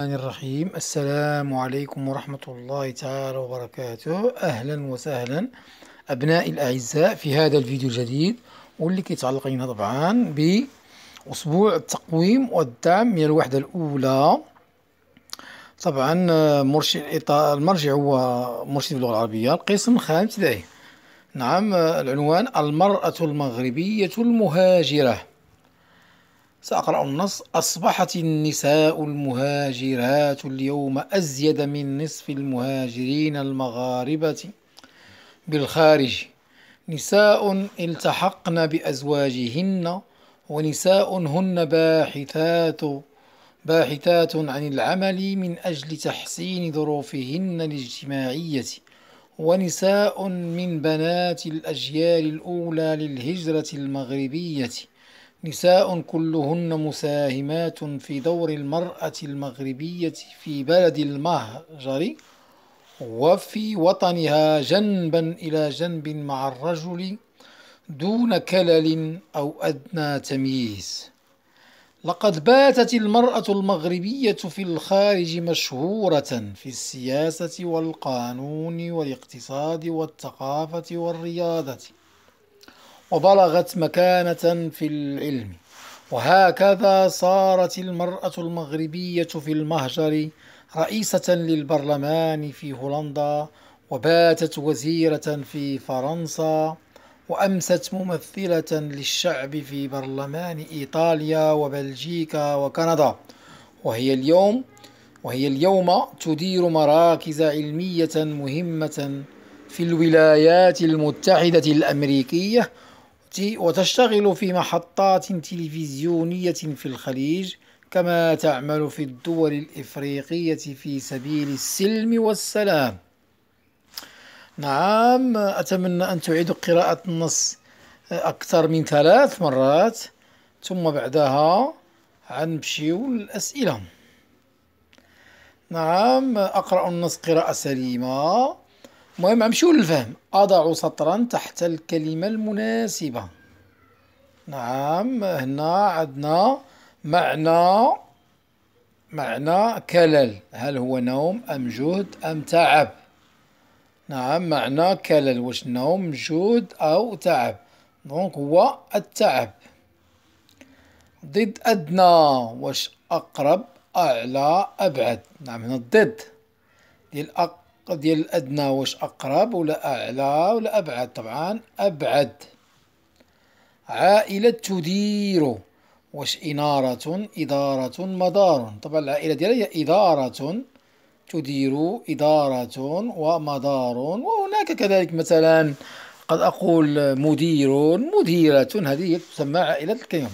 الرحمن الرحيم السلام عليكم ورحمة الله تعالى وبركاته أهلا وسهلا أبنائي الأعزاء في هذا الفيديو الجديد واللي كيتعلق هنا طبعا بأسبوع التقويم والدعم من الوحدة الأولى طبعا مرشد المرجع هو مرشد اللغة العربية القسم الخامس ابتدائي نعم العنوان المرأة المغربية المهاجرة سأقرأ النص أصبحت النساء المهاجرات اليوم أزيد من نصف المهاجرين المغاربة بالخارج نساء التحقن بأزواجهن ونساء هن باحثات باحثات عن العمل من أجل تحسين ظروفهن الاجتماعية ونساء من بنات الأجيال الأولى للهجرة المغربية نساء كلهن مساهمات في دور المرأة المغربية في بلد المهجر وفي وطنها جنبا إلى جنب مع الرجل دون كلل أو أدنى تمييز لقد باتت المرأة المغربية في الخارج مشهورة في السياسة والقانون والاقتصاد والثقافة والرياضة وبلغت مكانة في العلم وهكذا صارت المرأة المغربية في المهجر رئيسة للبرلمان في هولندا وباتت وزيرة في فرنسا وأمست ممثلة للشعب في برلمان إيطاليا وبلجيكا وكندا وهي اليوم وهي اليوم تدير مراكز علمية مهمة في الولايات المتحدة الأمريكية وتشتغل في محطات تلفزيونية في الخليج كما تعمل في الدول الإفريقية في سبيل السلم والسلام نعم أتمنى أن تعيد قراءة النص أكثر من ثلاث مرات ثم بعدها غنمشيو الأسئلة نعم أقرأ النص قراءة سليمة المهم امشيو للفهم اضع سطرا تحت الكلمة المناسبة نعم هنا عندنا معنى معنى كلل هل هو نوم ام جهد ام تعب نعم معنى كلل واش نوم جهد او تعب دونك هو التعب ضد أدنى واش أقرب أعلى أبعد نعم هنا الضد ديال ديال الأدنى واش أقرب ولا أعلى ولا أبعد طبعا أبعد عائلة تدير واش إنارة إدارة مدار طبعا العائلة ديالها هي إدارة تدير إدارة ومدار وهناك كذلك مثلا قد أقول مدير مديرة هذه تسمى عائلة الكلمة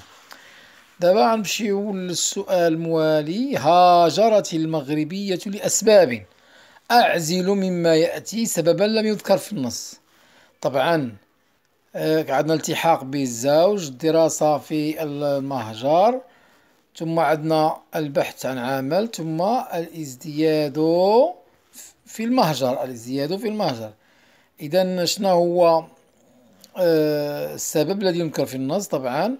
دابا غنمشيو للسؤال الموالي هاجرت المغربية لأسباب أعزل مما يأتي سببا لم يذكر في النص طبعا آه، عندنا التحاق بالزوج الدراسة في المهجر ثم عندنا البحث عن عمل ثم الازدياد في المهجر الازدياد في المهجر إذا شنو هو آه، السبب الذي ينكر في النص طبعا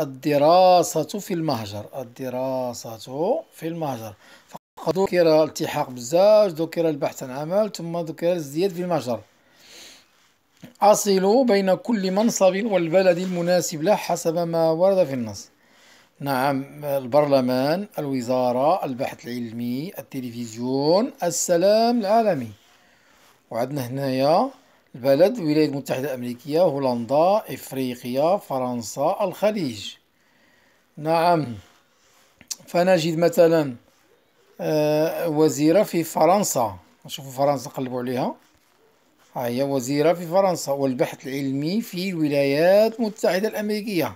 الدراسة في المهجر الدراسة في المهجر ذكر الالتحاق بزاج دوك البحث عن عمل ثم ذكر الزياد في المجر أصل بين كل منصب والبلد المناسب له حسب ما ورد في النص نعم البرلمان الوزارة البحث العلمي التلفزيون السلام العالمي وعندنا هنايا البلد الولايات المتحدة الأمريكية هولندا إفريقيا فرنسا الخليج نعم فنجد مثلا آه، وزيرة في فرنسا شوفوا فرنسا قلبوا عليها ها هي وزيرة في فرنسا والبحث العلمي في الولايات المتحدة الأمريكية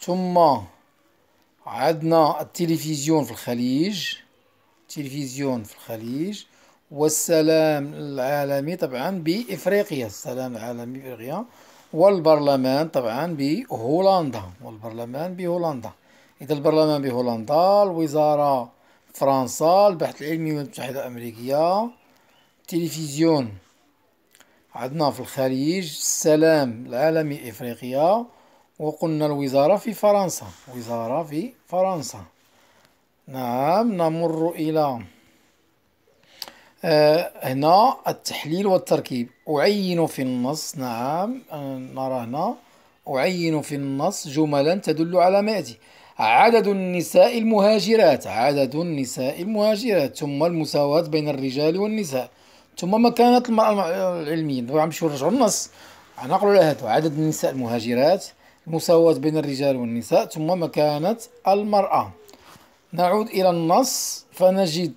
ثم عندنا التلفزيون في الخليج التلفزيون في الخليج والسلام العالمي طبعا بإفريقيا السلام العالمي بإفريقيا والبرلمان طبعا بهولندا والبرلمان بهولندا إذا البرلمان بهولندا الوزارة فرنسا البحث العلمي الولايات المتحدة الأمريكية التلفزيون عندنا في الخليج السلام العالمي إفريقيا وقلنا الوزارة في فرنسا وزارة في فرنسا نعم نمر إلى آه، هنا التحليل والتركيب أعين في النص نعم آه، نرى هنا أعين في النص جملا تدل على ما يأتي عدد النساء المهاجرات عدد النساء المهاجرات ثم المساواة بين الرجال والنساء ثم مكانة المرأة العلمية دابا نمشيو نرجعو للنص غنقولو على هادو عدد النساء المهاجرات المساواة بين الرجال والنساء ثم مكانة المرأة نعود إلى النص فنجد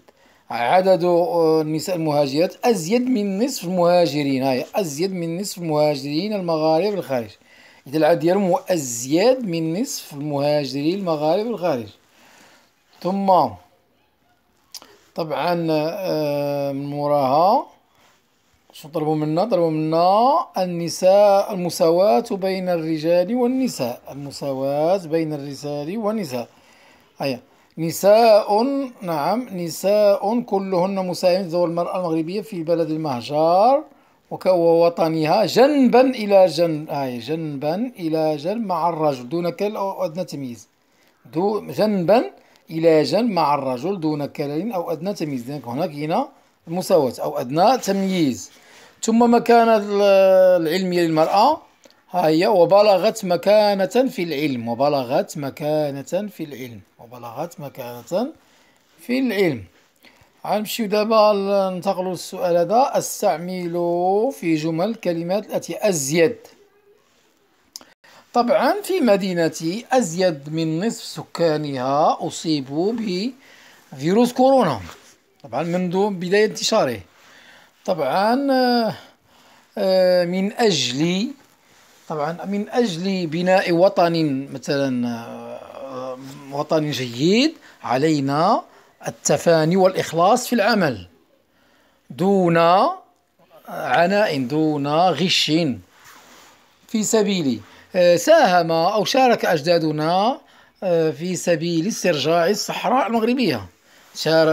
عدد آه، النساء المهاجرات أزيد من نصف المهاجرين هاي أزيد من نصف المهاجرين المغاربة الخارج إذا العدد ديالهم هو أزيد من نصف المهاجرين المغارب الخارج ثم طبعا آه، من موراها شنو طلبوا منا طلبوا منا النساء المساواة بين الرجال والنساء المساواة بين الرجال والنساء هيا نساء نعم نساء كلهن مساهمات ذوي المرأة المغربية في بلد المهجر ووطنها جنبا إلى جنب آه جنبا إلى جنب مع الرجل دون كلل أو أدنى تمييز دو جنبا إلى جنب مع الرجل دون كلل أو أدنى تمييز هناك هنا المساواه أو أدنى تمييز ثم مكانة العلمية للمرأة ها هي وبلغت مكانة في العلم وبلغت مكانة في العلم وبلغت مكانة في العلم غنمشيو دابا ننتقلوا للسؤال هذا استعملوا في جمل الكلمات التي ازيد طبعا في مدينتي ازيد من نصف سكانها اصيبوا بفيروس كورونا طبعا منذ بدايه انتشاره طبعا آه، من اجل طبعا من اجل بناء وطن مثلا آه، وطن جيد علينا التفاني والإخلاص في العمل دون عناء دون غش في سبيل آه، ساهم أو شارك أجدادنا آه، في سبيل استرجاع الصحراء المغربية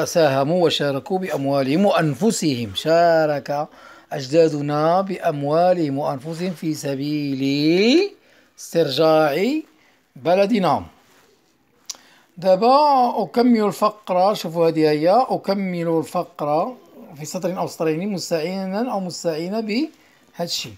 ساهموا وشاركوا بأموالهم وأنفسهم شارك أجدادنا بأموالهم وأنفسهم في سبيل استرجاع بلدنا دابا أكمل الفقرة شوفوا هذه هي أكمل الفقرة في سطر أو سطرين مستعينا أو مستعينة بهذا الشيء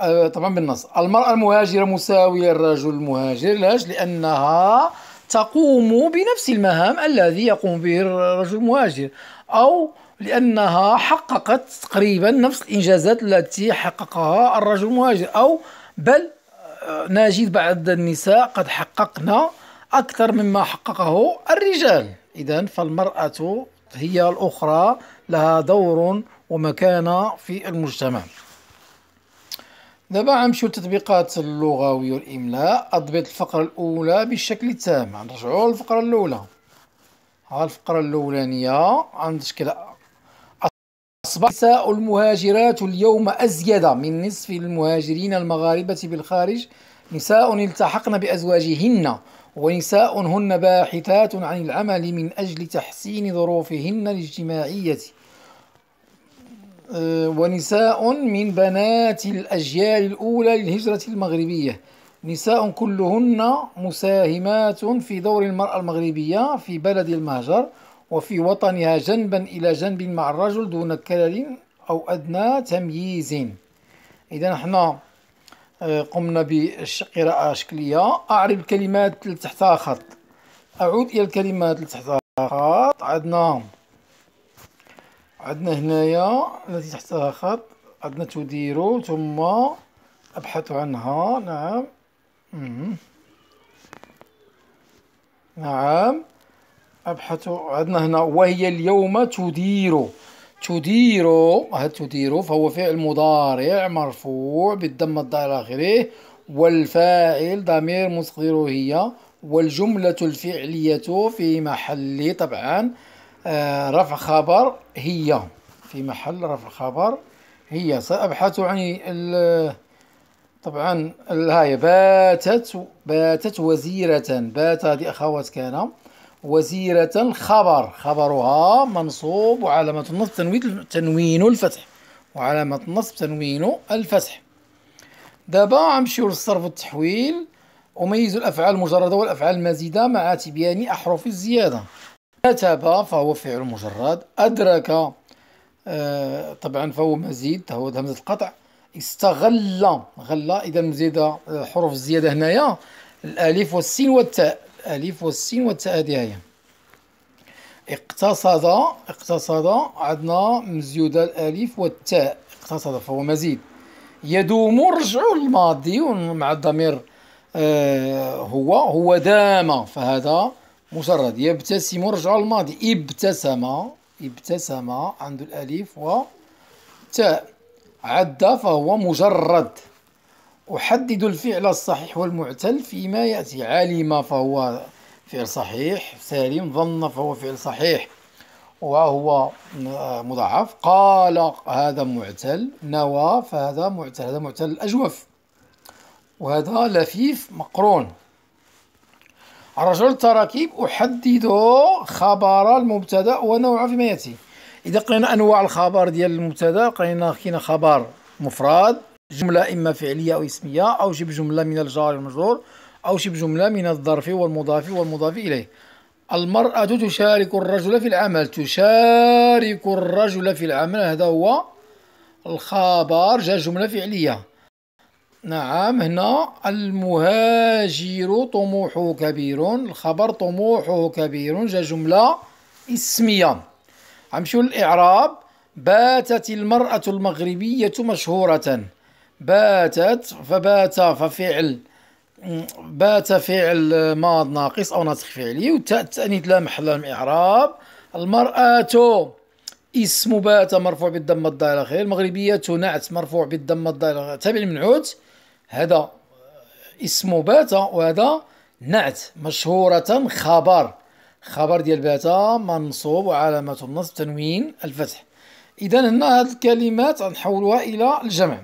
أه طبعا بالنص المرأة المهاجرة مساوية للرجل المهاجر لاش لأنها تقوم بنفس المهام الذي يقوم به الرجل المهاجر أو لأنها حققت تقريبا نفس الإنجازات التي حققها الرجل المهاجر أو بل آه، نجد بعض النساء قد حققنا أكثر مما حققه الرجال إذا فالمرأة هي الأخرى لها دور ومكانة في المجتمع دابا غنمشيو للتطبيقات اللغوية والإملاء أضبط الفقرة الأولى بالشكل التام غنرجعو للفقرة الأولى ها الفقرة الأولانية شكل أصبح النساء المهاجرات اليوم أزيد من نصف المهاجرين المغاربة بالخارج نساء التحقن بأزواجهن ونساء هن باحثات عن العمل من أجل تحسين ظروفهن الاجتماعية آه، ونساء من بنات الأجيال الأولى للهجرة المغربية نساء كلهن مساهمات في دور المرأة المغربية في بلد المهجر وفي وطنها جنبا إلى جنب مع الرجل دون كلل أو أدنى تمييز إذا نحن قمنا بقراءة شكلية أعرب الكلمات اللي تحتها خط أعود إلى الكلمات اللي تحتها خط عندنا عندنا هنايا التي تحتها خط عندنا تديرو ثم أبحث عنها نعم نعم أبحث عندنا هنا وهي اليوم تديرو تديرو هاد تديرو فهو فعل مضارع مرفوع بالضمة الضائرة إلى آخره والفاعل ضمير مستقره هي والجملة الفعلية في محل طبعا آه، رفع خبر هي في محل رفع خبر هي سأبحث عن طبعا هاي باتت باتت وزيرة بات هذه أخوات كان وزيرة خبر خبرها منصوب وعلامة النصب تنوين الفتح وعلامة النصب تنوين الفتح دابا غنمشيو للصرف والتحويل أميز الأفعال المجردة والأفعال المزيدة مع تبيان أحرف الزيادة كتب فهو فعل مجرد أدرك آه طبعا فهو مزيد هو همزة القطع استغل غلا إذا مزيدة حروف الزيادة هنايا الألف والسين والتاء الألف والسين والتاء ديالها اقتصد اقتصد عندنا مزيودة الألف والتاء اقتصد فهو مزيد يدوم رجع الماضي مع الضمير آه هو هو دام فهذا مجرد يبتسم رجع الماضي ابتسم ابتسم عند الألف والتاء عد فهو مجرد أحدد الفعل الصحيح والمعتل فيما يأتي علم فهو فعل صحيح سالم ظن فهو فعل صحيح وهو مضاعف قال هذا معتل نوى فهذا معتل هذا معتل الأجوف وهذا لفيف مقرون رجل التراكيب أحدد خبر المبتدا ونوعه فيما يأتي إذا قرينا أنواع الخبر ديال المبتدا قلنا كاين خبر مفرد جملة إما فعلية أو اسمية أو شبه جملة من الجار المجرور أو شبه جملة من الظرف والمضاف والمضاف إليه المرأة تشارك الرجل في العمل تشارك الرجل في العمل هذا هو الخبر جاء جملة فعلية نعم هنا المهاجر طموحه كبير الخبر طموحه كبير جاء جملة اسمية غنمشيو للإعراب باتت المرأة المغربية مشهورة باتت فبات ففعل بات فعل ماض ناقص او ناطق فعلي والتاء التانيث لا محل الاعراب المراه اسم بات مرفوع بالضمه الظاهره خير المغربيه نعت مرفوع بالضمه الظاهره تابع المنعوت هذا اسم بات وهذا نعت مشهورة خبر خبر ديال بات منصوب وعلامة النصب تنوين الفتح إذا هنا هذه الكلمات غنحولوها إلى الجمع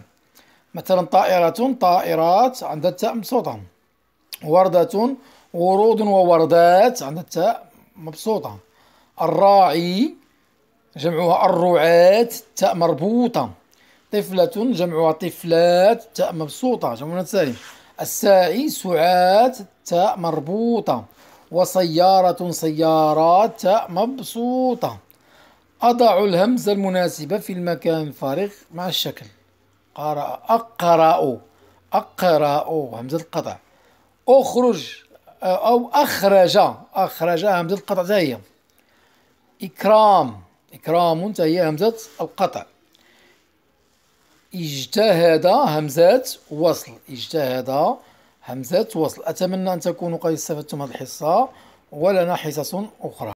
مثلا طائرة طائرات عندها التاء مبسوطة وردة ورود ووردات عندها التاء مبسوطة الراعي جمعها الرعاة تاء مربوطة طفلة جمعها طفلات تاء مبسوطة جمعنا الثاني الساعي سعاة تاء مربوطة وسيارة سيارات تاء مبسوطة أضع الهمزة المناسبة في المكان الفارغ مع الشكل قرأ أقرأ أقرأ همزة القطع أخرج أو أخرج أخرج همزة القطع زي إكرام إكرام هي همزة القطع اجتهد همزة وصل اجتهد همزة وصل أتمنى أن تكونوا قد استفدتم هذه الحصة ولنا حصص أخرى